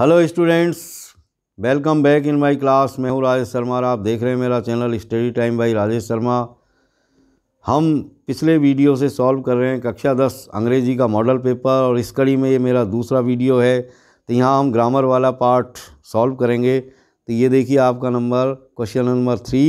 hello students welcome back in my class मैं हूँ राजेश शर्मा आप देख रहे हैं मेरा channel study time by Rajesh Sharma हम पिछले वीडियो से सॉल्व कर रहे हैं कक्षा दस अंग्रेजी का मॉडल पेपर और इस कड़ी में ये मेरा दूसरा वीडियो है तो यहाँ हम ग्रामर वाला पार्ट सॉल्व करेंगे तो ये देखिए आपका number question number three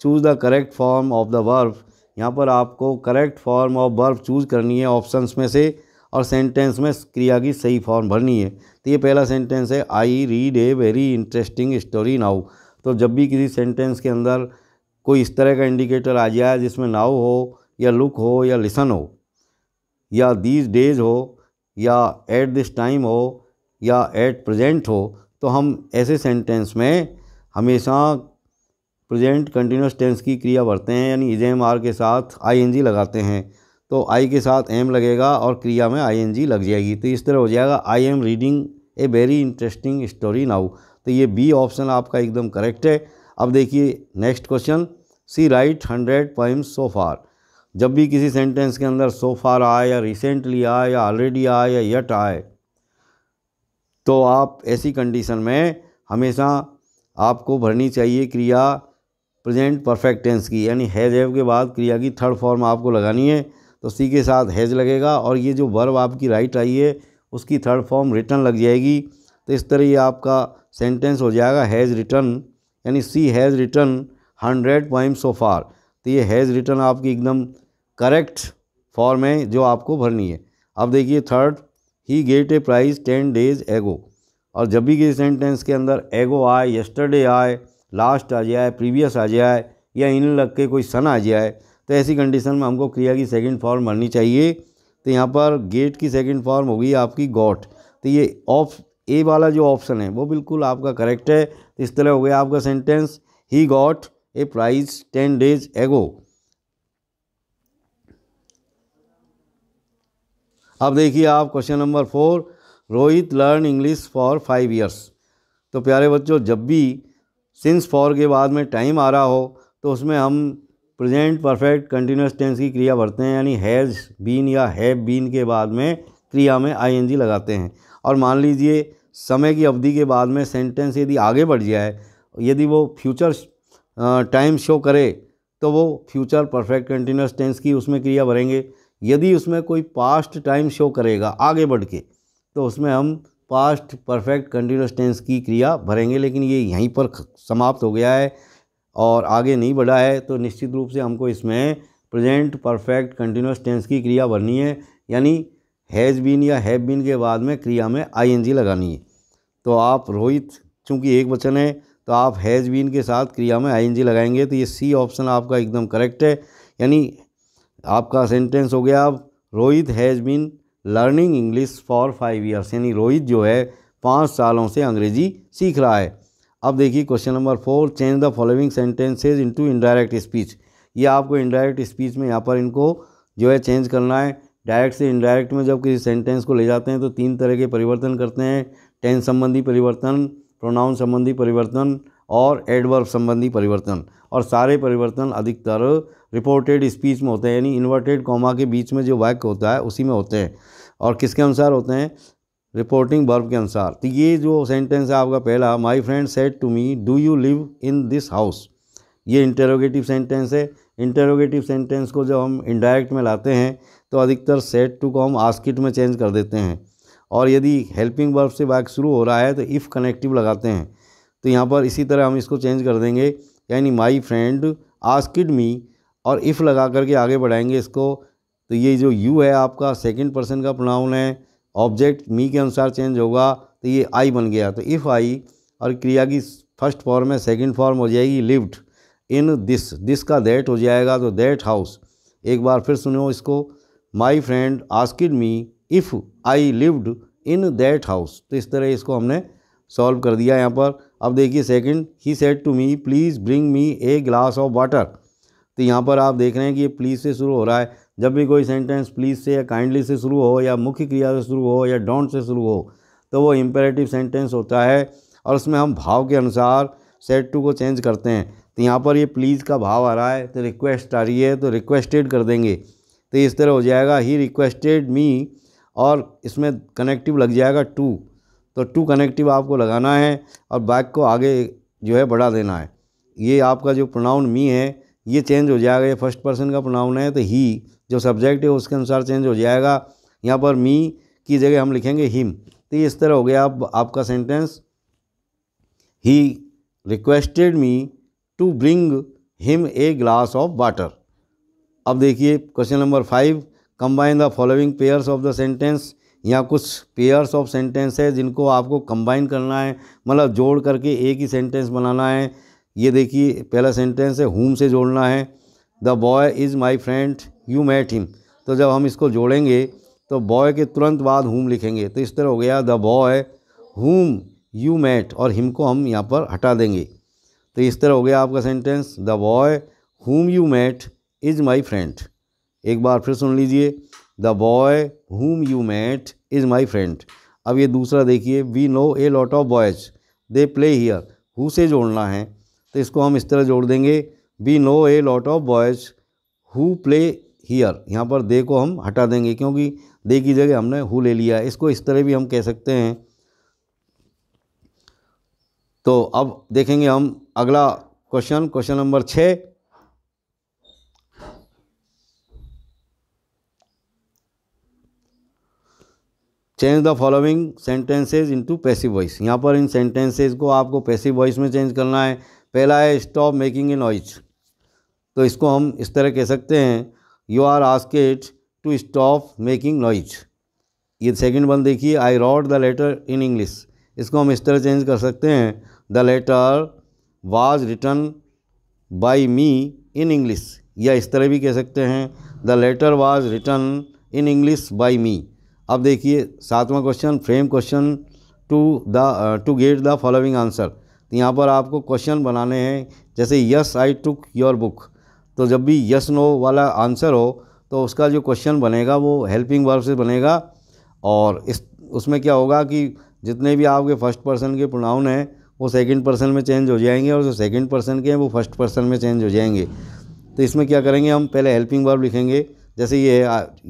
choose the correct form of the verb यहाँ पर आपको correct form of verb choose करनी है ऑप्शन में से और सेंटेंस में क्रिया की सही फॉर्म भरनी है तो ये पहला सेंटेंस है I read a very interesting story now तो जब भी किसी सेंटेंस के अंदर कोई इस तरह का इंडिकेटर आ जाए जिसमें नाउ हो या लुक हो या लिसन हो या दीज डेज हो या एट दिस टाइम हो या एट प्रजेंट हो तो हम ऐसे सेंटेंस में हमेशा प्रेजेंट कंटिन्यूस टेंस की क्रिया भरते हैं यानी इजेम आर के साथ आईएनजी लगाते हैं तो आई के साथ एम लगेगा और क्रिया में आई एन जी लग जाएगी तो इस तरह हो जाएगा I am reading a very interesting story now तो ये बी ऑप्शन आपका एकदम करेक्ट है अब देखिए next question she write hundred poems so far जब भी किसी सेंटेंस के अंदर सो फार आए या रिसेंटली आए या ऑलरेडी आए या यट आए तो आप ऐसी कंडीशन में हमेशा आपको भरनी चाहिए क्रिया प्रेजेंट परफेक्ट टेंस की यानी हैज हैव के बाद क्रिया की थर्ड फॉर्म आपको लगानी है तो सी के साथ हैज लगेगा और ये जो वर्ब आपकी राइट आई है उसकी थर्ड फॉर्म रिटर्न लग जाएगी तो इस तरह ये आपका सेंटेंस हो जाएगा हैज़ रिटर्न यानी she has written hundred point so far तो ये हैज़ रिटर्न आपकी एकदम करेक्ट फॉर्म है जो आपको भरनी है अब देखिए third he get a prize ten days ago और जब भी किसी सेंटेंस के अंदर एगो आए यस्टरडे आए लास्ट आ जाए प्रीवियस आ जाए या इन लग के कोई सन आ जाए तो ऐसी कंडीशन में हमको क्रिया की सेकंड फॉर्म भरनी चाहिए तो यहाँ पर गेट की सेकंड फॉर्म होगी आपकी गॉट तो ये ऑफ ए वाला जो ऑप्शन है वो बिल्कुल आपका करेक्ट है तो इस तरह हो गया आपका sentence he got a prize ten days ago अब देखिए आप question number four Rohit learn English for five years तो प्यारे बच्चों जब भी सिंस फॉर के बाद में टाइम आ रहा हो तो उसमें हम प्रेजेंट परफेक्ट कंटिन्यूस टेंस की क्रिया भरते हैं यानी हैज़ बीन या हैव बीन के बाद में क्रिया में आईएनजी लगाते हैं और मान लीजिए समय की अवधि के बाद में सेंटेंस यदि आगे बढ़ जाए यदि वो फ्यूचर टाइम शो करे तो वो फ्यूचर परफेक्ट कंटिन्यूस टेंस की उसमें क्रिया भरेंगे यदि उसमें कोई पास्ट टाइम शो करेगा आगे बढ़ के तो उसमें हम पास्ट परफेक्ट कंटिन्यूस टेंस की क्रिया भरेंगे लेकिन ये यहीं पर समाप्त हो गया है और आगे नहीं बढ़ा है तो निश्चित रूप से हमको इसमें प्रेजेंट परफेक्ट कंटिन्यूस टेंस की क्रिया भरनी है यानी हैज़ बीन या हैव बीन के बाद में क्रिया में आईएनजी लगानी है तो आप रोहित चूँकि एक वचन है तो आप हैज़ बीन के साथ क्रिया में आईएनजी लगाएंगे तो ये सी ऑप्शन आपका एकदम करेक्ट है यानी आपका सेंटेंस हो गया अब Rohit has been learning English for five years यानी रोहित जो है पाँच सालों से अंग्रेज़ी सीख रहा है अब देखिए question number four change the following sentences into indirect speech ये आपको इनडायरेक्ट स्पीच में यहाँ पर इनको जो है चेंज करना है डायरेक्ट से इनडायरेक्ट में जब किसी सेंटेंस को ले जाते हैं तो तीन तरह के परिवर्तन करते हैं टेंस संबंधी परिवर्तन प्रोनाउन संबंधी परिवर्तन और एडवर्ब संबंधी परिवर्तन और सारे परिवर्तन अधिकतर रिपोर्टेड स्पीच में होते हैं यानी इन्वर्टेड कॉमा के बीच में जो वाक्य होता है उसी में होते हैं और किसके अनुसार होते हैं रिपोर्टिंग बर्ब के अनुसार तो ये जो सेंटेंस है आपका पहला my friend said to me do you live in this house ये इंटेरोगेटिव सेंटेंस है इंटेरोगेटिव सेंटेंस को जब हम इंडायरेक्ट में लाते हैं तो अधिकतर सेट टू को हम आस्किट में चेंज कर देते हैं और यदि हेल्पिंग बर्ब से बाइक शुरू हो रहा है तो इफ़ कनेक्टिव लगाते हैं तो यहाँ पर इसी तरह हम इसको चेंज कर देंगे यानी माई फ्रेंड आस्किड मी और इफ़ लगा करके आगे बढ़ाएंगे इसको तो ये जो यू है आपका सेकंड पर्सन का प्रोनाउन है ऑब्जेक्ट मी के अनुसार चेंज होगा तो ये आई बन गया तो इफ़ आई और क्रिया की फर्स्ट फॉर्म में सेकंड फॉर्म हो जाएगी लिव्ड इन दिस दिस का दैट हो जाएगा तो दैट हाउस एक बार फिर सुनो इसको my friend asked me if I lived in that house तो इस तरह इसको हमने सॉल्व कर दिया यहाँ पर अब देखिए second he said to me please bring me a glass of water तो यहाँ पर आप देख रहे हैं कि ये प्लीज़ से शुरू हो रहा है जब भी कोई सेंटेंस प्लीज़ से या काइंडली से शुरू हो या मुख्य क्रिया से शुरू हो या डोंट से शुरू हो तो वो इम्पेरेटिव सेंटेंस होता है और उसमें हम भाव के अनुसार सेट टू को चेंज करते हैं तो यहाँ पर ये प्लीज़ का भाव आ रहा है तो रिक्वेस्ट आ रही है तो रिक्वेस्टेड कर देंगे तो इस तरह हो जाएगा ही रिक्वेस्टेड मी और इसमें कनेक्टिव लग जाएगा टू तो टू कनेक्टिव आपको लगाना है और बैक को आगे जो है बढ़ा देना है ये आपका जो प्रोनाउन मी है ये चेंज हो जाएगा ये फर्स्ट पर्सन का प्रोनाउन है तो ही जो सब्जेक्ट है उसके अनुसार चेंज हो जाएगा यहाँ पर मी की जगह हम लिखेंगे हिम तो इस तरह हो गया अब आप, आपका sentence he requested me to bring him a glass of water अब देखिए question number five combine the following pairs of the sentence या कुछ पेयर्स ऑफ सेंटेंस है जिनको आपको कंबाइन करना है मतलब जोड़ करके एक ही सेंटेंस बनाना है ये देखिए पहला सेंटेंस है होम से जोड़ना है the boy is my friend you met him तो जब हम इसको जोड़ेंगे तो बॉय के तुरंत बाद हुम लिखेंगे तो इस तरह हो गया the boy whom you met और हिम को हम यहाँ पर हटा देंगे तो इस तरह हो गया आपका sentence the boy whom you met is my friend एक बार फिर सुन लीजिए the boy whom you met is my friend अब ये दूसरा देखिए we know a lot of boys they play here who से जोड़ना है तो इसको हम इस तरह जोड़ देंगे we know a lot of boys who play here यहाँ पर दे को हम हटा देंगे क्योंकि दे की जगह हमने हु ले लिया इसको इस तरह भी हम कह सकते हैं तो अब देखेंगे हम अगला क्वेश्चन क्वेश्चन नंबर छः change the following sentences into passive voice यहाँ पर इन सेंटेंसेज को आपको पैसिव वॉइस में चेंज करना है पहला है स्टॉप मेकिंग ए नॉइज तो इसको हम इस तरह कह सकते हैं you are asked to stop making noise ये सेकेंड वन देखिए I wrote the letter in English इसको हम इस तरह चेंज कर सकते हैं the letter was written by me in English या इस तरह भी कह सकते हैं the letter was written in English by me अब देखिए सातवां question frame question to the to get the following answer तो यहाँ पर आपको क्वेश्चन बनाने हैं जैसे yes I took your book तो जब भी यस नो वाला आंसर हो तो उसका जो क्वेश्चन बनेगा वो हेल्पिंग वर्ब से बनेगा और इस उसमें क्या होगा कि जितने भी आपके फर्स्ट पर्सन के प्रोनाउन हैं वो सेकंड पर्सन में चेंज हो जाएंगे और जो सेकंड पर्सन के हैं वो फर्स्ट पर्सन में चेंज हो जाएंगे तो इसमें क्या करेंगे हम पहले हेल्पिंग वर्ब लिखेंगे जैसे ये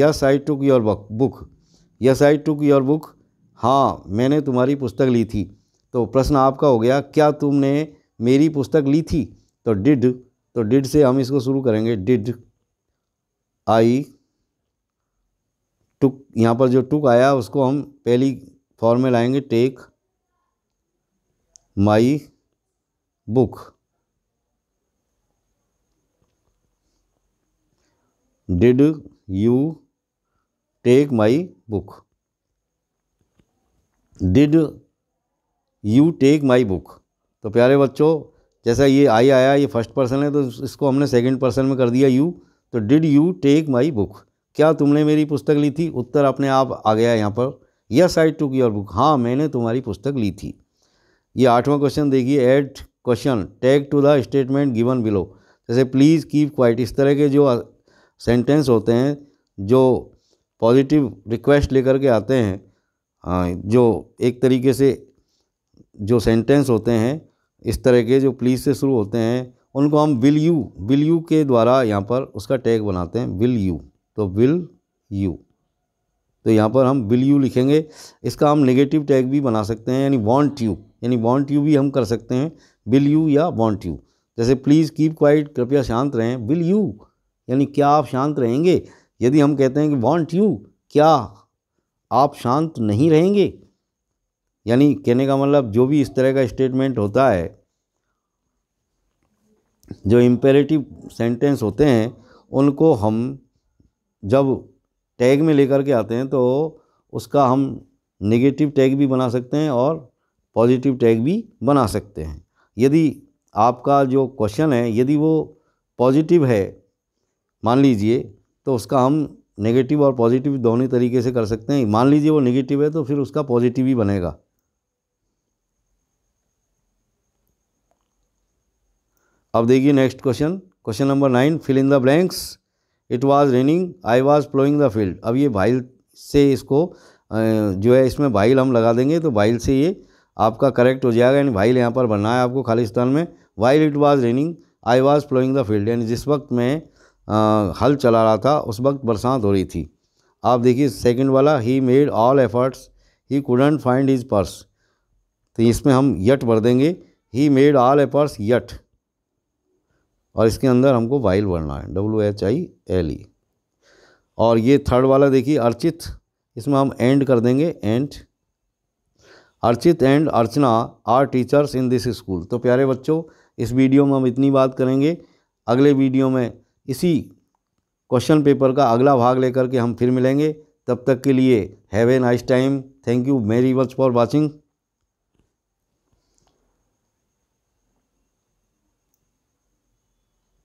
yes I took your book yes I took your book हाँ मैंने तुम्हारी पुस्तक ली थी तो प्रश्न आपका हो गया क्या तुमने मेरी पुस्तक ली थी तो डिड तो डिड से हम इसको शुरू करेंगे डिड आई टुक यहाँ पर जो टुक आया उसको हम पहली फॉर्म में लाएंगे take my book did you take my book did you take my book तो प्यारे बच्चों जैसा ये आई आया ये फर्स्ट पर्सन है तो इसको हमने सेकंड पर्सन में कर दिया यू तो did you take my book क्या तुमने मेरी पुस्तक ली थी उत्तर अपने आप आ गया यहाँ पर yes I took your book हाँ मैंने तुम्हारी पुस्तक ली थी ये आठवां क्वेश्चन देखिए eight question tag to the statement given below जैसे प्लीज़ कीप क्वाइट इस तरह के जो सेंटेंस होते हैं जो पॉजिटिव रिक्वेस्ट लेकर के आते हैं हाँ, जो एक तरीके से जो सेंटेंस होते हैं इस तरह के जो प्लीज से शुरू होते हैं उनको हम विल यू विल यू के द्वारा यहाँ पर उसका टैग बनाते हैं विल यू तो विल यू तो यहाँ पर हम विल यू लिखेंगे इसका हम नेगेटिव टैग भी बना सकते हैं यानी वॉन्ट यू यानी वॉन्ट यू भी हम कर सकते हैं विल यू या वॉन्ट यू जैसे प्लीज़ कीप क्वाइट कृपया शांत रहें विल यू यानी क्या आप शांत रहेंगे यदि हम कहते हैं कि वॉन्ट यू क्या आप शांत नहीं रहेंगे यानी कहने का मतलब जो भी इस तरह का स्टेटमेंट होता है जो इम्पेरेटिव सेंटेंस होते हैं उनको हम जब टैग में लेकर के आते हैं तो उसका हम नेगेटिव टैग भी बना सकते हैं और पॉजिटिव टैग भी बना सकते हैं यदि आपका जो क्वेश्चन है यदि वो पॉजिटिव है मान लीजिए तो उसका हम नेगेटिव और पॉजिटिव दोनों तरीके से कर सकते हैं मान लीजिए वो नेगेटिव है तो फिर उसका पॉजिटिव ही बनेगा अब देखिए next question question number nine fill in the blanks it was raining I was ploughing the field अब ये भाइल से इसको जो है इसमें भाइल हम लगा देंगे तो भाइल से ये आपका करेक्ट हो जाएगा यानी भाइल यहाँ पर बनना है आपको खालिस्तान में while it was raining I was ploughing the field यानी जिस वक्त मैं हल चला रहा था उस वक्त बरसात हो रही थी आप देखिए सेकेंड वाला he made all efforts he couldn't find his purse तो इसमें हम यट भर देंगे he made all efforts yet और इसके अंदर हमको वाइल बढ़ना है W H I L E और ये थर्ड वाला देखिए अर्चित इसमें हम एंड कर देंगे and Archit and Archana are teachers in this school तो प्यारे बच्चों इस वीडियो में हम इतनी बात करेंगे अगले वीडियो में इसी क्वेश्चन पेपर का अगला भाग लेकर के हम फिर मिलेंगे तब तक के लिए have a nice time thank you very much for watching